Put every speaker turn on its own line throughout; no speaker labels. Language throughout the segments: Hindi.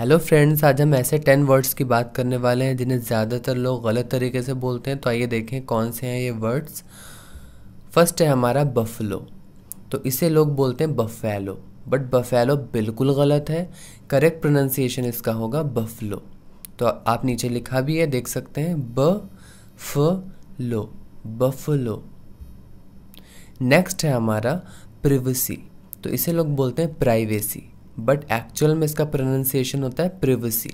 हेलो फ्रेंड्स आज हम ऐसे टेन वर्ड्स की बात करने वाले हैं जिन्हें ज़्यादातर लोग गलत तरीके से बोलते हैं तो आइए देखें कौन से हैं ये वर्ड्स फर्स्ट है हमारा बफलो तो इसे लोग बोलते हैं बफेलो बट बफेलो बिल्कुल गलत है करेक्ट प्रोनंसिएशन इसका होगा बफलो तो आप नीचे लिखा भी है देख सकते हैं ब फ लो बफलो नेक्स्ट है हमारा प्रिवसी तो इसे लोग बोलते हैं प्राइवेसी बट एक्चुअल में इसका प्रोनाउंसिएशन होता है प्रिवसी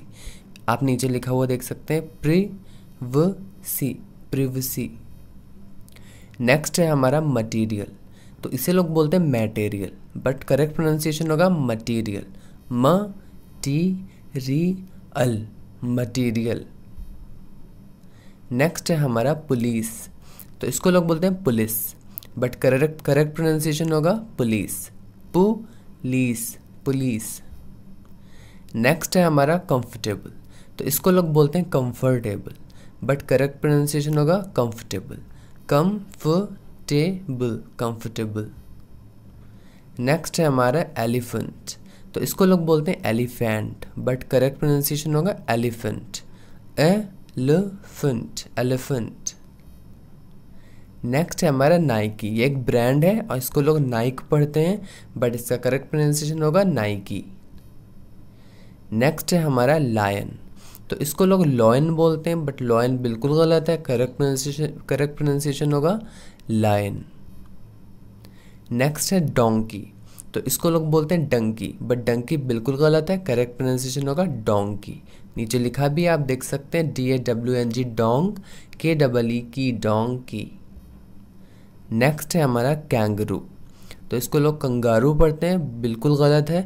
आप नीचे लिखा हुआ देख सकते हैं प्रिवसी प्रिवसी नेक्स्ट है हमारा मटेरियल तो इसे लोग बोलते हैं मटेरियल बट करेक्ट प्रोनाउंसिएशन होगा material material material next है हमारा पुलिस तो इसको लोग बोलते हैं police but correct correct pronunciation होगा पुलिस पुलिस पुलिस नेक्स्ट है हमारा कंफर्टेबल तो इसको लोग बोलते हैं कंफर्टेबल बट करेक्ट प्रोनाउंसिएशन होगा comfortable comfortable comfortable next है हमारा एलिफेंट तो इसको लोग बोलते हैं एलिफेंट बट करेक्ट प्रोनाउंसिएशन होगा एलिफेंट एलिफेंट एलिफेंट नेक्स्ट है हमारा नाइकी ये एक ब्रांड है और इसको लोग नाइक पढ़ते हैं बट इसका करेक्ट प्रोनाउंसिएशन होगा नाइकी नेक्स्ट है हमारा लायन तो इसको लोग लॉयन बोलते हैं बट लॉयन बिल्कुल गलत है करेक्ट प्रोनाउंसिएशन करेक्ट प्रोनाउंसिएशन होगा लायन नेक्स्ट है डोंकी तो इसको लोग बोलते हैं डंकी बट डंकी बिल्कुल गलत है करेक्ट प्रोनाउंसिएशन होगा डोंकी नीचे लिखा भी आप देख सकते हैं D A W N G dong K double E key Dong की नेक्स्ट है हमारा कैंगरू तो इसको लोग कंगारू पढ़ते हैं बिल्कुल गलत है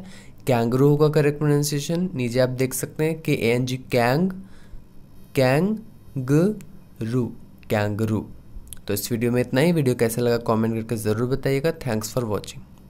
कैंगरू का करेक्ट प्रोनाउंसिएशन नीचे आप देख सकते हैं K N G kang kangaroo kangaroo तो इस वीडियो में इतना ही वीडियो कैसा लगा कमेंट करके ज़रूर बताइएगा थैंक्स फॉर वॉचिंग